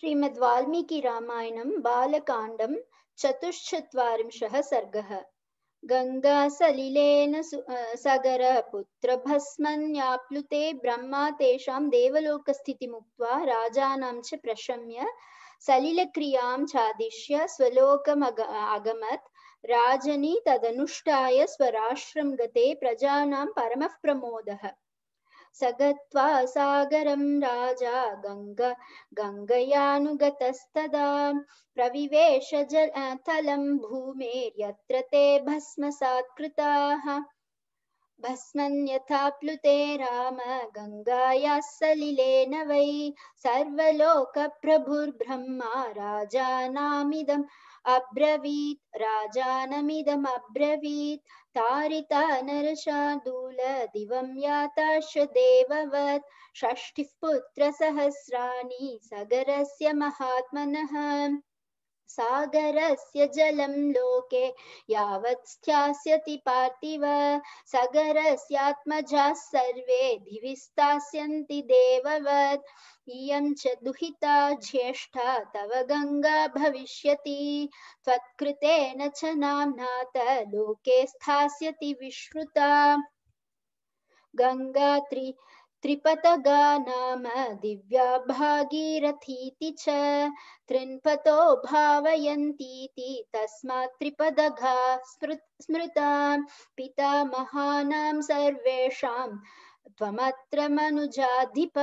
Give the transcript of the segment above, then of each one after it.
श्रीमद् वाल्मीकि रामायणं बालकाण्डं चतुश्चत्वारिंशः सर्गः सलिलेन गङ्गासलिलेन सगरपुत्रभस्मन्याप्लुते ब्रह्मा तेषां देवलोकस्थितिमुक्त्वा राजानां च प्रशम्य सलिलक्रियां चादिश्य स्वलोकमग अगमत् राजनी तदनुष्ठाय स्वराष्ट्रं गते प्रजानां परमः प्रमोदः स गत्वा सागरं राजा गङ्ग गङ्गयानुगतस्तदा प्रविवेश तलं भूमेर्यत्र ते भस्मसात्कृताः भस्मन्यथा प्लुते राम गङ्गायाः सलिलेन वै सर्वलोकप्रभुर्ब्रह्मा राजानामिदम् अब्रवीत् राजानमिदमब्रवीत् तारिता नरशादूलदिवं याताश देववत् षष्ठिः पुत्रसहस्राणि सगरस्य महात्मनः सागरस्य जलं लोके यावत् स्थास्यति पार्थिव सगरस्यात्मजाः सर्वे दिवि स्थास्यन्ति देववत् इयं च दुहिता ज्येष्ठा तव गङ्गा भविष्यति त्वत्कृतेन च नाम्नात लोके स्थास्यति विश्रुता गङ्गात्री त्रिपत नाम दिव्या भागीरथीति च त्रिन्पतो भावयन्तीति तस्मात् त्रिपदगा स्मृ स्मृता पितामहानां सर्वेषां त्वमत्र मनुजाधिप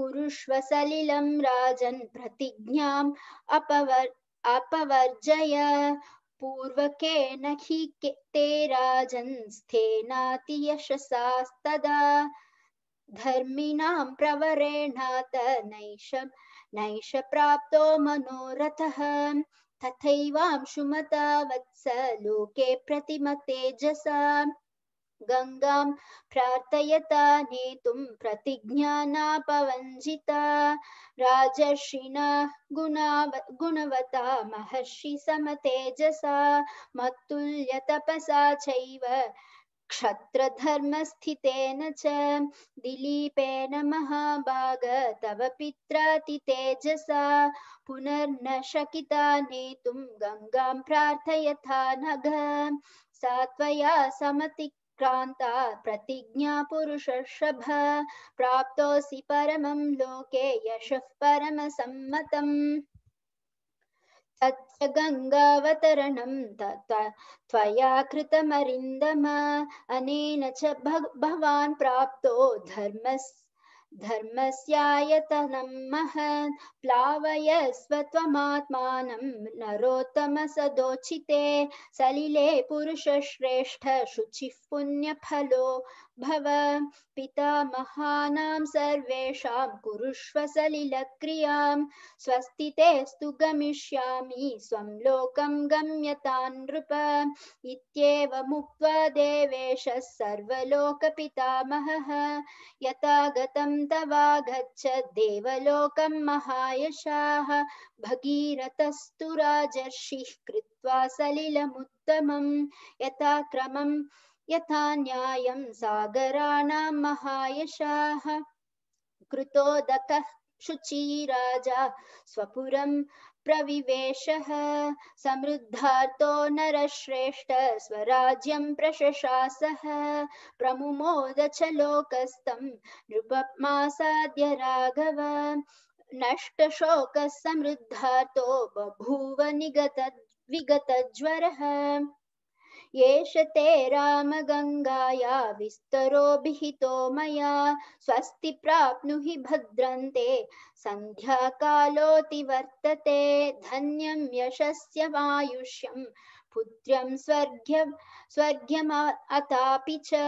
कुरुष्व सलिलं राजन् प्रतिज्ञाम् अपवर् अपवर्जय पूर्वकेन हि के ते राजन्स्थेनाति यशसास्तदा धर्मिणां प्रवरेणात नैष नैष प्राप्तो मनोरथः तथैवांशुमता वत्स लोके प्रतिमतेजसा गङ्गां प्रार्थयता नेतुं प्रतिज्ञानापवञ्जिता राजर्षिणा गुणाव गुणवता महर्षि समतेजसा मत्तुल्यतपसा चैव क्षत्रधर्मस्थितेन च दिलीपेन महाभाग तव पित्राति पुनर्न शकिता नेतुं गङ्गां प्रार्थयथा नघ सा त्वया समति प्रतिज्ञा पुरुषर्षभ प्राप्तोऽसि परमं लोके यशः परमसम्मतम् तच्च गङ्गावतरणं त्वया कृतमरिन्दम अनेन च भवान् प्राप्तो धर्मस् धर्मस्यायतनं महत् प्लावयस्व त्वमात्मानं नरोत्तमसदोचिते सलिले पुरुषश्रेष्ठ शुचिः पुण्यफलो भव पितामहानां सर्वेषां कुरुष्व सलिलक्रियां स्वस्ति तेस्तु गमिष्यामि स्वं लोकं गम्यता नृप इत्येवमुक्त्वा देवेशः सर्वलोकपितामहः यथा गतं तवागच्छ देवलोकं महायशाः भगीरथस्तु राजर्षिः कृत्वा सलिलमुत्तमं यथा क्रमं यथा न्यायं सागराणां महायशाः कृतोदकः शुची राजा स्वपुरं प्रविवेशः समृद्धार्तो नरश्रेष्ठ स्वराज्यं प्रशशासः प्रमुमोद च लोकस्तं नृपमासाद्य राघव नष्टशोकसमृद्धार्तो बभूव निगत विगतज्वरः येष ते रामगङ्गाया विस्तरोभिहितो मया स्वस्ति प्राप्नुहि भद्रन्ते सन्ध्याकालोऽतिवर्तते धन्यं यशस्य वायुष्यम् पुत्रं स्वर्घ्यं स्वर्घ्यम अतापि च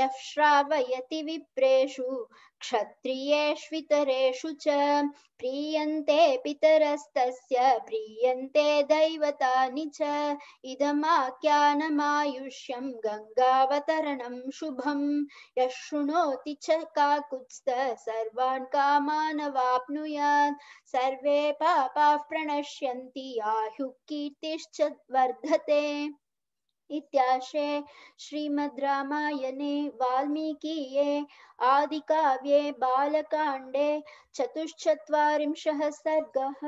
यः श्रावयति विप्रेषु क्षत्रियेष्वितरेषु च प्रीयन्ते पितरस्तस्य प्रीयन्ते दैवतानि च इदमाख्यानमायुष्यं गङ्गावतरणं शुभं यः शृणोति च काकुत्स्थ सर्वान् कामानवाप्नुयात् सर्वे पापाः प्रणश्यन्ति आयुः कीर्तिश्च वर्धते वर्तते इत्याशये श्रीमद्रामायणे वाल्मीकीये आदिकाव्ये बालकाण्डे चतुश्चत्वारिंशः सर्गः